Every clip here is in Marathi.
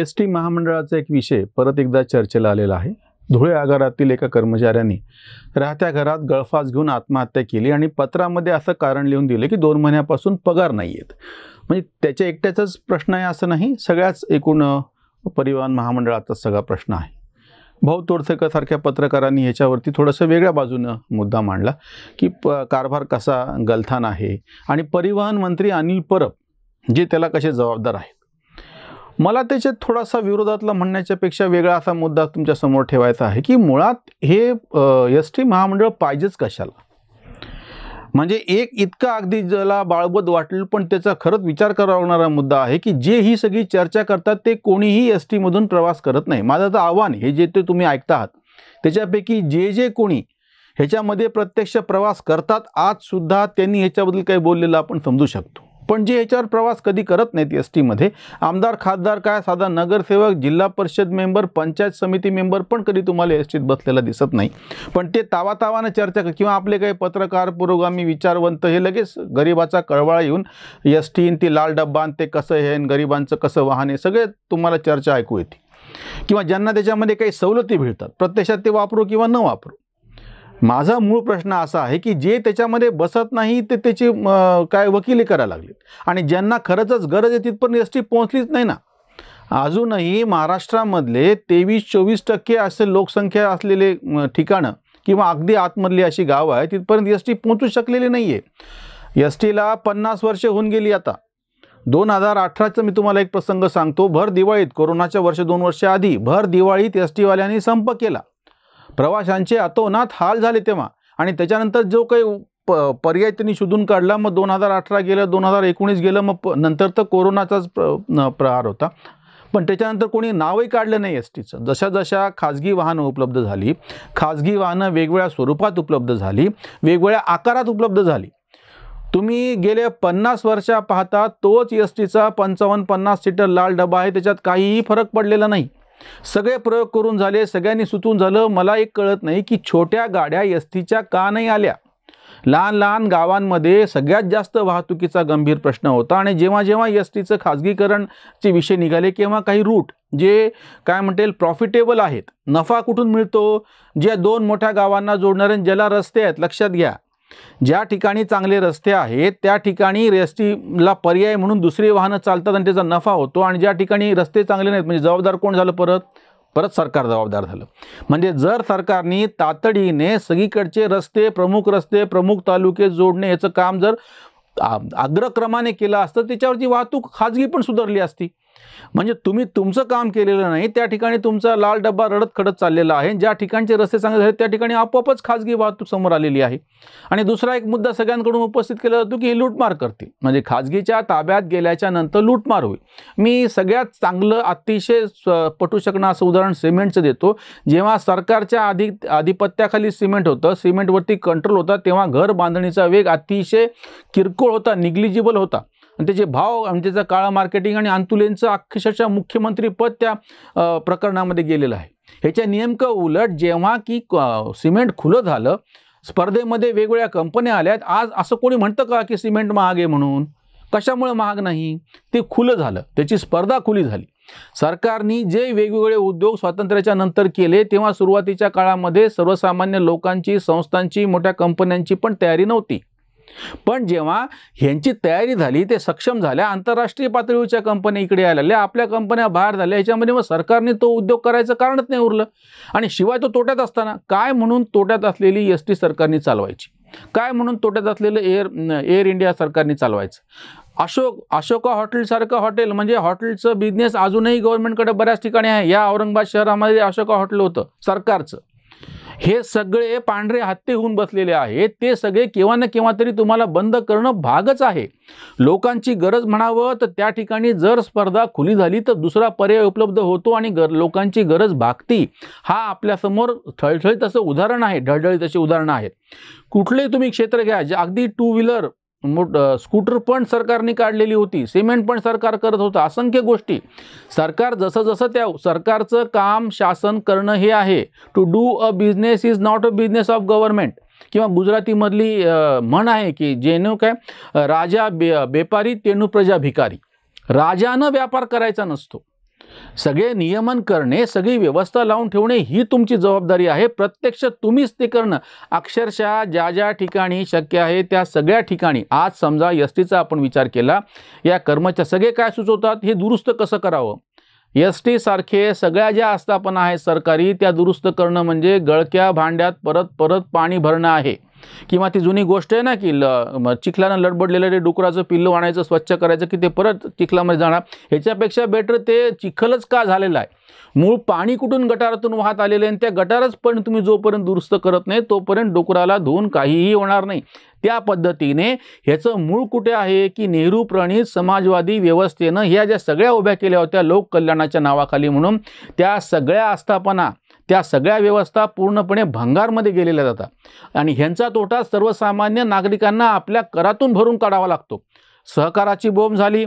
एस टी महामंडळाचा एक विषय परत एकदा चर्चेला आलेला आहे धुळे आगारातील एका कर्मचाऱ्यांनी राहत्या घरात गळफास घेऊन आत्महत्या केली आणि पत्रामध्ये असं कारण लिहून दिलं की दोन महिन्यापासून पगार नाही आहेत म्हणजे त्याच्या एकट्याचाच प्रश्न आहे असं नाही सगळ्याच एकूण परिवहन महामंडळाचा सगळा प्रश्न आहे भाऊ तोडसेकरसारख्या पत्रकारांनी ह्याच्यावरती थोडंसं वेगळ्या बाजूनं मुद्दा मांडला की प कारभार कसा गलथान आहे आणि परिवहन मंत्री अनिल परब जे त्याला कसे जबाबदार आहेत मला त्याच्यात थोडासा विरोधातला म्हणण्याच्यापेक्षा वेगळा असा मुद्दा तुमच्यासमोर ठेवायचा आहे की मुळात हे एस टी महामंडळ पाहिजेच कशाला म्हणजे एक इतका अगदी ज्याला बाळबोध वाटेल पण त्याचा खरंच विचार करावणारा मुद्दा आहे की जे ही सगळी चर्चा करतात ते कोणीही एस टीमधून प्रवास करत नाही माझं तर आव्हान हे जे ते तुम्ही ऐकता आहात त्याच्यापैकी जे जे कोणी ह्याच्यामध्ये प्रत्यक्ष प्रवास करतात आजसुद्धा त्यांनी ह्याच्याबद्दल काही बोललेलं आपण समजू शकतो पण जे ह्याच्यावर प्रवास कधी करत नाहीत एस टीमध्ये आमदार खासदार काय साधा नगरसेवक जिल्हा परिषद मेंबर पंचायत समिती मेंबर पण कधी तुम्हाला एस टीत बसलेला दिसत नाही पण ते तावातावानं चर्चा किंवा आपले काही पत्रकार पुरोगामी विचारवंत हे लगेच गरिबाचा कळवळा येऊन एस टीन ती लाल डब्बा आणते ते कसं हे गरिबांचं कसं वाहन हे सगळे तुम्हाला चर्चा ऐकू येते किंवा ज्यांना त्याच्यामध्ये काही सवलती मिळतात प्रत्यक्षात ते वापरू किंवा न वापरू माझा मूळ प्रश्न असा आहे की जे त्याच्यामध्ये बसत नाही ते त्याची काय वकिली करायला लागली आणि ज्यांना खरंचच गरज आहे तिथपर्यंत एस टी पोहोचलीच नाही ना अजूनही महाराष्ट्रामधले तेवीस चोवीस टक्के असे लोकसंख्या असलेले ठिकाणं किंवा अगदी आतमधली अशी गावं आहे तिथपर्यंत एस टी पोहोचू शकलेली नाही आहे एस टीला पन्नास वर्षे होऊन गेली आता दोन हजार अठराचं मी तुम्हाला एक प्रसंग सांगतो भर दिवाळीत कोरोनाच्या वर्ष दोन वर्षाआधी भर दिवाळीत एस टीवाल्यांनी संप केला प्रवाशांचे अतोनात हाल झाले तेव्हा आणि त्याच्यानंतर जो काही प पर्याय त्यांनी शोधून काढला मग दोन हजार अठरा गेलं दोन हजार एकोणीस गेलं मग प नंतर तर कोरोनाचाच प्र प्रहार होता पण त्याच्यानंतर कोणी नावही काढलं नाही एस टीचं जशा जशा खाजगी वाहनं उपलब्ध झाली खाजगी वाहनं वेगवेगळ्या स्वरूपात उपलब्ध झाली वेगवेगळ्या आकारात उपलब्ध झाली तुम्ही गेल्या पन्नास वर्षा पाहता तोच एस टीचा पंचावन्न पन्नास सीटर लाल डबा आहे त्याच्यात काहीही फरक पडलेला नाही सगळे प्रयोग करून झाले सगळ्यांनी सुतून झालं मला एक कळत नाही की छोट्या गाड्या टीच्या का नाही आल्या लहान लहान गावांमध्ये सगळ्यात जास्त वाहतुकीचा गंभीर प्रश्न होता आणि जेव्हा जेव्हा एस टीचं खाजगीकरणचे विषय निघाले किंवा काही रूट जे काय म्हणतील प्रॉफिटेबल आहेत नफा कुठून मिळतो ज्या दोन मोठ्या गावांना जोडणाऱ्या ज्याला रस्ते आहेत लक्षात घ्या ज्या ठिकाणी चांगले रस्ते आहेत त्या ठिकाणी रेस्टीला पर्याय म्हणून दुसरी वाहनं चालतात आणि त्याचा नफा होतो आणि ज्या ठिकाणी रस्ते चांगले नाहीत म्हणजे जबाबदार कोण झालं परत परत सरकार जबाबदार झालं म्हणजे जर सरकारने तातडीने सगळीकडचे रस्ते प्रमुख रस्ते प्रमुख तालुके जोडणे याचं काम जर अग्रक्रमाने केलं असतं त्याच्यावरची वाहतूक खाजगी पण सुधारली असती म्हणजे तुम्ही तुमचं काम केलेलं नाही त्या ठिकाणी तुमचा लाल डब्बा रडत खडत चाललेला आहे ज्या ठिकाणचे रस्ते चांगले झाले त्या ठिकाणी आपोआपच खाजगी वाहतूक समोर आलेली आहे आणि दुसरा एक मुद्दा सगळ्यांकडून उपस्थित केला जातो की ही लूटमार करतील म्हणजे खाजगीच्या ताब्यात गेल्याच्या नंतर लूटमार होईल मी सगळ्यात चांगलं अतिशय पटू शकणं असं उदाहरण सिमेंटचं देतो जेव्हा सरकारच्या आधी आधिपत्याखाली सिमेंट होतं सिमेंटवरती कंट्रोल होता तेव्हा घर बांधणीचा वेग अतिशय किरकोळ होता निग्लिजिबल होता आणि त्याचे भाव आणि त्याचं काळा मार्केटिंग आणि अंतुलेंचं अक्षरशः मुख्यमंत्रीपद त्या प्रकरणामध्ये गेलेलं आहे ह्याच्या नेमकं उलट जेव्हा की सिमेंट खुलं झालं स्पर्धेमध्ये वेगवेगळ्या कंपन्या आल्यात आज असं कोणी म्हणतं का की सिमेंट महाग आहे म्हणून कशामुळे महाग नाही ते खुलं झालं त्याची स्पर्धा खुली झाली सरकारनी जे वेगवेगळे उद्योग स्वातंत्र्याच्या नंतर केले तेव्हा सुरुवातीच्या काळामध्ये सर्वसामान्य लोकांची संस्थांची मोठ्या कंपन्यांची पण तयारी नव्हती पण जेव्हा ह्यांची तयारी झाली ते सक्षम झाल्या आंतरराष्ट्रीय पातळीच्या कंपन्या इकडे आलेल्या आपल्या कंपन्या बाहेर झाल्या ह्याच्यामध्ये मग सरकारने तो उद्योग करायचं कारणच नाही उरलं आणि शिवाय तो तोट्यात असताना काय म्हणून तोट्यात असलेली एस टी सरकारने चालवायची काय म्हणून तोट्यात असलेलं एअर एअर इंडिया सरकारने चालवायचं अशोक अशोका हॉटेलसारखं हॉटेल म्हणजे हॉटेलचं बिझनेस अजूनही गव्हर्नमेंटकडे बऱ्याच ठिकाणी आहे या औरंगाबाद शहरामध्ये अशोका हॉटेल होतं सरकारचं हे सगळे पांढरे हत्ते होऊन बसलेले आहेत ते सगळे केव्हा ना केव्हा तरी तुम्हाला बंद करणं भागच आहे लोकांची गरज म्हणावं तर त्या ठिकाणी जर स्पर्धा खुली झाली तर दुसरा पर्याय उपलब्ध होतो आणि गर लोकांची गरज भागती हा आपल्यासमोर ठळठळीत असं उदाहरण आहे ढळढळीत असे उदाहरणं आहेत कुठलेही तुम्ही क्षेत्र घ्या जे अगदी टू व्हीलर मोठ स्कूटर पण सरकारने काढलेली होती सिमेंट पण सरकार करत होतं असंख्य गोष्टी सरकार जसं जसं त्या सरकारचं काम शासन करणं हे आहे to do a business is not a business of government किंवा गुजरातीमधली म्हण आहे की जेणू काय राजा बे बेपारी तेणू प्रजा भिकारी राजानं व्यापार करायचा नसतो सगळे नियमन करणे सगळी व्यवस्था लावून ठेवणे ही तुमची जबाबदारी आहे प्रत्यक्ष तुम्हीच ते करणं अक्षरशः ज्या ज्या ठिकाणी शक्य आहे त्या सगळ्या ठिकाणी आज समजा एस टीचा आपण विचार केला या कर्मच्या सगळे काय सुचवतात हे दुरुस्त कसं करावं एस टीसारखे सगळ्या ज्या आस्थापना आहेत सरकारी त्या दुरुस्त करणं म्हणजे गळक्या भांड्यात परत परत पाणी भरणं आहे किंवा ती जुनी गोष्ट आहे ना की ल चिखलानं लडबडलेलं ते डुकराचं पिल्लू आणायचं स्वच्छ करायचं की ते परत चिखलामध्ये जाणार ह्याच्यापेक्षा बेटर ते चिखलच का झालेलं आहे मूळ पाणी कुठून गटारातून वाहत आलेलं आहे आणि त्या गटारच पण तुम्ही जोपर्यंत दुरुस्त करत नाही तोपर्यंत डुकराला धुवून काहीही होणार नाही त्या पद्धतीने ह्याचं मूळ कुठे आहे की नेहरू प्रणित समाजवादी व्यवस्थेनं ह्या ज्या सगळ्या उभ्या केल्या होत्या लोककल्याणाच्या नावाखाली म्हणून त्या सगळ्या आस्थापना त्या सगळ्या व्यवस्था पूर्णपणे भंगारमध्ये गेलेल्या जातात आणि ह्यांचा तोटा सर्वसामान्य नागरिकांना आपल्या करातून भरून काढावा लागतो सहकाराची बोंब झाली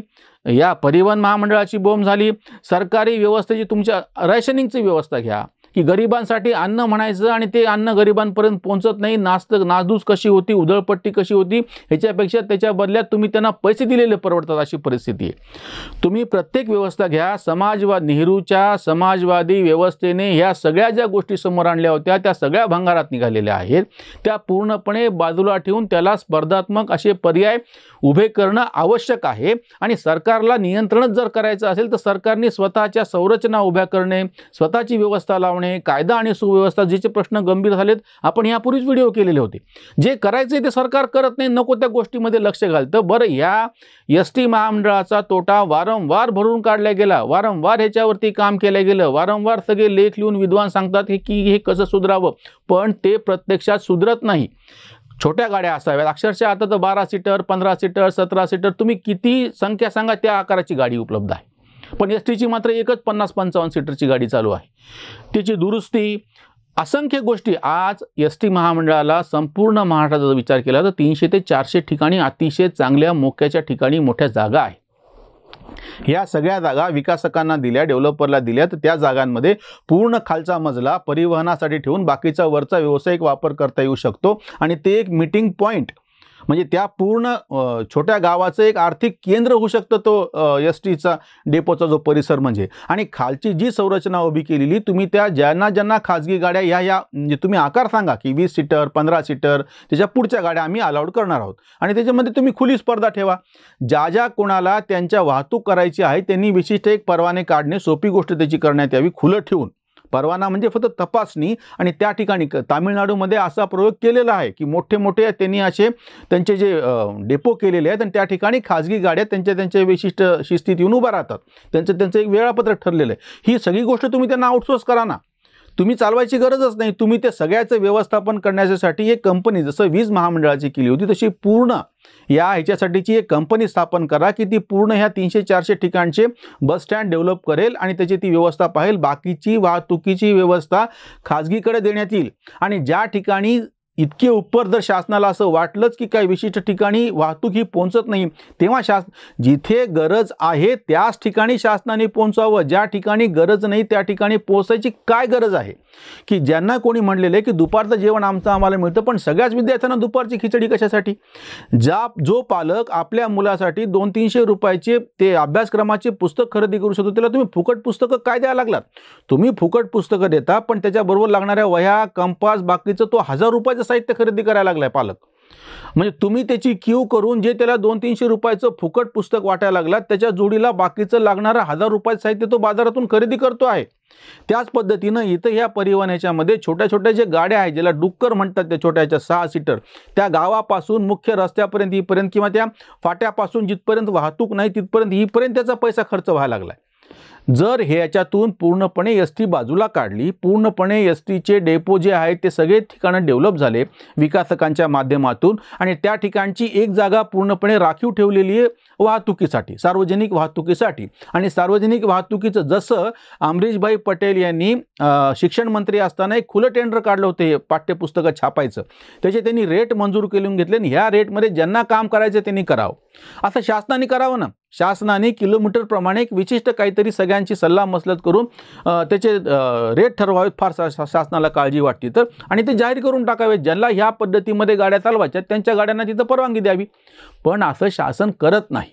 या परिवहन महामंडळाची बोंब झाली सरकारी व्यवस्थेची तुमच्या रॅशनिंगची व्यवस्था घ्या की गरिबांसाठी अन्न म्हणायचं आणि ते अन्न गरिबांपर्यंत पोहोचत नाही नास्त नासधूस कशी होती उधळपट्टी कशी होती ह्याच्यापेक्षा त्याच्या बदल्यात तुम्ही त्यांना पैसे दिलेले परवडतात अशी परिस्थिती आहे तुम्ही प्रत्येक व्यवस्था घ्या समाजवाद नेहरूच्या समाजवादी व्यवस्थेने ह्या सगळ्या ज्या गोष्टी समोर आणल्या होत्या त्या सगळ्या भंगारात निघालेल्या आहेत त्या पूर्णपणे बाजूला ठेवून त्याला स्पर्धात्मक असे पर्याय उभे करणं आवश्यक आहे आणि सरकार सरकारला नियंत्रणच जर करायचं असेल तर सरकारने स्वतःच्या संरचना उभ्या करणे स्वतःची व्यवस्था लावणे कायदा आणि सुव्यवस्था जिचे प्रश्न गंभीर झालेत आपण यापूर्वीच व्हिडिओ केलेले होते जे करायचे ते सरकार करत नाही नको त्या गोष्टीमध्ये लक्ष घालतं बरं या एस टी महामंडळाचा तोटा वारंवार भरून काढला गेला वारंवार ह्याच्यावरती काम केलं गेलं वारंवार सगळे लेख लिहून विद्वान सांगतात की हे कसं सुधरावं पण ते प्रत्यक्षात सुधरत नाही छोट्या गाड्या असाव्यात अक्षरशः आता तर बारा सीटर पंधरा सीटर सतरा सीटर तुम्ही किती संख्या सांगा त्या आकाराची गाडी उपलब्ध आहे पण एस टीची मात्र एकच पन्नास पंचावन्न सीटरची गाडी चालू आहे तिची दुरुस्ती असंख्य गोष्टी आज एस टी महामंडळाला संपूर्ण महाराष्ट्राचा विचार केला तर तीनशे ते चारशे ठिकाणी अतिशय चांगल्या मोक्याच्या ठिकाणी मोठ्या जागा आहे या सगळ्या जागा विकासकांना दिल्या डेव्हलपरला दिल्या तर त्या जागांमध्ये पूर्ण खालचा मजला परिवहनासाठी ठेवून बाकीचा वरचा व्यावसायिक वापर करता येऊ शकतो आणि ते एक मिटिंग पॉईंट म्हणजे त्या पूर्ण छोट्या गावाचं एक आर्थिक केंद्र होऊ शकतं तो एस टीचा डेपोचा जो परिसर म्हणजे आणि खालची जी संरचना उभी केलेली तुम्ही त्या ज्यांना ज्यांना खाजगी गाड्या या या म्हणजे तुम्ही आकार सांगा की वीस सीटर पंधरा सीटर त्याच्या पुढच्या गाड्या आम्ही अलाउड करणार आहोत आणि त्याच्यामध्ये तुम्ही खुली स्पर्धा ठेवा ज्या ज्या कोणाला त्यांच्या वाहतूक करायची आहे त्यांनी विशिष्ट एक परवाने काढणे सोपी गोष्ट त्याची करण्यात यावी खुलं ठेवून परवाना म्हणजे फक्त तपासणी आणि त्या ठिकाणी तामिळनाडूमध्ये असा प्रयोग केलेला आहे की मोठे मोठे त्यांनी असे त्यांचे जे डेपो केलेले आहेत आणि त्या ठिकाणी खाजगी गाड्या त्यांच्या त्यांच्या विशिष्ट शिस्तीत येऊन उभा राहतात त्यांचं त्यांचं एक वेळापत्रक ठरलेलं आहे ही सगळी गोष्ट तुम्ही त्यांना आउटसोर्स करा ना तुम्ही चालवायची गरजच नाही तुम्ही ते सगळ्याचं व्यवस्थापन करण्यासाठी एक कंपनी जसं वीज महामंडळाची केली होती तशी पूर्ण या ह्याच्यासाठीची एक कंपनी स्थापन करा की ती पूर्ण ह्या तीनशे चारशे ठिकाणचे बस स्टँड डेव्हलप करेल आणि त्याची ती व्यवस्था पाहिल बाकीची वाहतुकीची व्यवस्था खाजगीकडे देण्यात येईल आणि ज्या ठिकाणी इतके उपर जर शासनाला असं वाटलंच की काही विशिष्ट ठिकाणी वाहतूक ही पोहोचत नाही तेव्हा शास जिथे गरज आहे त्याच ठिकाणी शासनाने पोहोचावं ज्या ठिकाणी गरज नाही त्या ठिकाणी पोहोचायची काय गरज आहे की ज्यांना कोणी म्हणलेलं आहे की दुपारचं जेवण आमचं आम्हाला मिळतं पण सगळ्याच विद्यार्थ्यांना दुपारची खिचडी कशासाठी ज्या जो पालक आपल्या मुलासाठी दोन तीनशे रुपयाचे ते अभ्यासक्रमाचे पुस्तक खरेदी करू शकतो त्याला तुम्ही फुकट पुस्तकं काय द्यायला लागलात तुम्ही फुकट पुस्तकं देता पण त्याच्याबरोबर लागणाऱ्या वह्या कंपास बाकीचं तो हजार रुपयाचं साहित्य खरेदी करायला लागलाय पालक म्हणजे तुम्ही त्याची क्यू करून जे त्याला दोन तीनशे रुपयाचं फुकट पुस्तक वाटायला लागला त्याच्या जोडीला बाकीचं लागणारं हजार रुपयाचं साहित्य तो बाजारातून खरेदी करतो आहे त्याच पद्धतीनं इथं ह्या परिवहन याच्यामध्ये छोट्या छोट्या ज्या गाड्या आहेत ज्याला डुक्कर म्हणतात त्या छोट्याच्या सहा सीटर त्या गावापासून मुख्य रस्त्यापर्यंत ईपर्यंत किंवा त्या फाट्यापासून जिथपर्यंत वाहतूक नाही तिथपर्यंत ईपर्यंत त्याचा पैसा खर्च व्हायला लागला जर ह्याच्यातून पूर्णपणे एस टी बाजूला काढली पूर्णपणे एस टीचे डेपो जे आहेत ते सगळे ठिकाणं डेव्हलप झाले विकासकांच्या माध्यमातून आणि त्या ठिकाणची एक जागा पूर्णपणे राखीव ठेवलेली आहे वाहतुकीसाठी सार्वजनिक वाहतुकीसाठी आणि सार्वजनिक वाहतुकीचं जसं अमरीशभाई पटेल यांनी शिक्षण मंत्री असताना एक खुलं टेंडर काढलं होतं हे पाठ्यपुस्तकं छापायचं त्याचे त्यांनी रेट मंजूर करून घेतले आणि ह्या रेटमध्ये ज्यांना काम करायचं त्यांनी करावं असं शासनाने करावं ना शासनाने किलोमीटरप्रमाणे एक विशिष्ट काहीतरी सगळ्यांची सल्ला मसलत करून त्याचे रेट ठरवावेत फार शा शासनाला काळजी वाटते तर आणि ते जाहीर करून टाकावेत ज्यांना ह्या पद्धतीमध्ये गाड्या चालवायच्या त्यांच्या गाड्यांना तिथं परवानगी द्यावी पण असं शासन करत नाही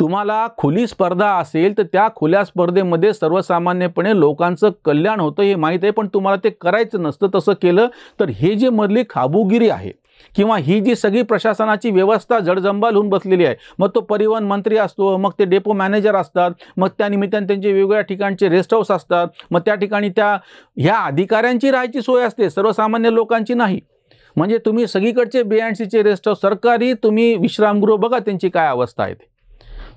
तुम्हाला खुली स्पर्धा असेल तर त्या खुल्या स्पर्धेमध्ये सर्वसामान्यपणे लोकांचं कल्याण होतं हे माहीत आहे पण तुम्हाला ते करायचं नसतं तसं केलं तर हे जे मधली खाबुगिरी आहे किंवा ही जी सगळी प्रशासनाची व्यवस्था जडजंबाल होऊन बसलेली आहे मग तो परिवहन मंत्री असतो मग ते डेपो मॅनेजर असतात मग त्या निमित्ताने त्यांचे वेगवेगळ्या ठिकाणचे रेस्ट हाऊस असतात मग त्या ठिकाणी त्या ह्या अधिकाऱ्यांची राहायची सोय असते सर्वसामान्य लोकांची नाही म्हणजे तुम्ही सगळीकडचे बी अँड सीचे रेस्ट हाऊस सरकारी तुम्ही विश्रामगृह बघा त्यांची काय अवस्था आहे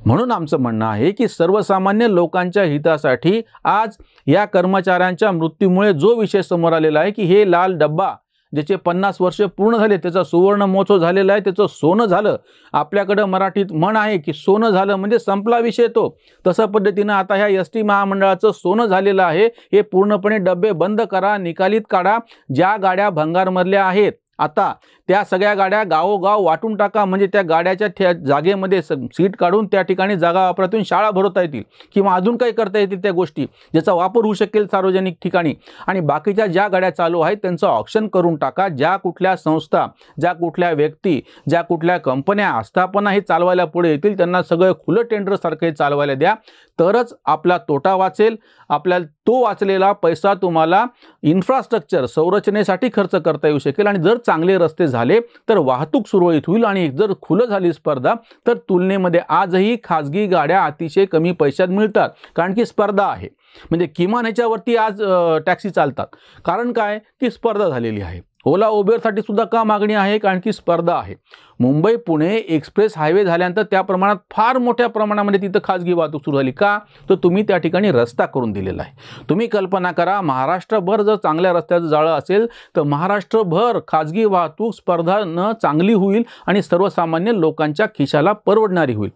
म्हणून आमचं म्हणणं आहे की सर्वसामान्य लोकांच्या हितासाठी आज या कर्मचाऱ्यांच्या मृत्यूमुळे जो विषय समोर आलेला आहे की हे लाल डब्बा ज्याचे पन्नास वर्ष पूर्ण झाले त्याचा सुवर्ण महोत्सव झालेला आहे त्याचं सोनं झालं आपल्याकडं मराठीत म्हण आहे की सोनं झालं म्हणजे संपला विषय तो तसं पद्धतीनं आता ह्या एस टी महामंडळाचं सोनं झालेलं आहे हे पूर्णपणे डबे बंद करा निकालीत काढा ज्या गाड्या भंगारमधल्या आहेत आता त्या सगळ्या गाड्या गावोगाव वाटून टाका म्हणजे त्या गाड्याच्या जागेमध्ये स सीट काढून त्या ठिकाणी जागा वापरातून शाळा भरवता येतील किंवा अजून काही करता येतील त्या गोष्टी ज्याचा वापर होऊ शकेल सार्वजनिक ठिकाणी आणि बाकीच्या ज्या गाड्या चालू आहेत त्यांचं ऑप्शन करून टाका ज्या कुठल्या संस्था ज्या कुठल्या व्यक्ती ज्या कुठल्या कंपन्या आस्थापनाही चालवायला पुढे येतील त्यांना सगळं खुलं टेंडरसारखं हे चालवायला द्या तरच आपला तोटा वाचेल आपल्याला तो वाचलेला पैसा तुम्हाला इन्फ्रास्ट्रक्चर संरचनेसाठी खर्च करता येऊ शकेल आणि जर चांगले रस्ते झाले तर वाहतूक सुरळीत होईल आणि जर खुलं झाली स्पर्धा तर तुलनेमध्ये आजही खाजगी गाड्या अतिशय कमी पैशात मिळतात कारण की स्पर्धा आहे म्हणजे किमान ह्याच्यावरती आज टॅक्सी चालतात कारण काय की स्पर्धा झालेली आहे ओला उबेरसाठी सुद्धा का मागणी आहे कारण की स्पर्धा आहे मुंबई पुणे एक्सप्रेस हायवे झाल्यानंतर त्या प्रमाणात फार मोठ्या प्रमाणामध्ये तिथं खाजगी वाहतूक सुरू झाली का तर तुम्ही त्या ठिकाणी रस्ता करून दिलेला आहे तुम्ही कल्पना करा महाराष्ट्रभर जर चांगल्या रस्त्याचं जाळं असेल तर महाराष्ट्रभर खाजगी वाहतूक स्पर्धा न चांगली होईल आणि सर्वसामान्य लोकांच्या खिशाला परवडणारी होईल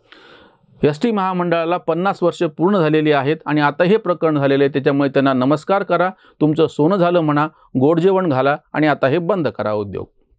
एस टी महामंडळाला पन्नास वर्षे पूर्ण झालेली आहेत आणि आता हे प्रकरण झालेले आहे त्याच्यामुळे त्यांना नमस्कार करा तुमचं सोनं झालं म्हणा गोडजेवण घाला आणि आता हे बंद करा उद्योग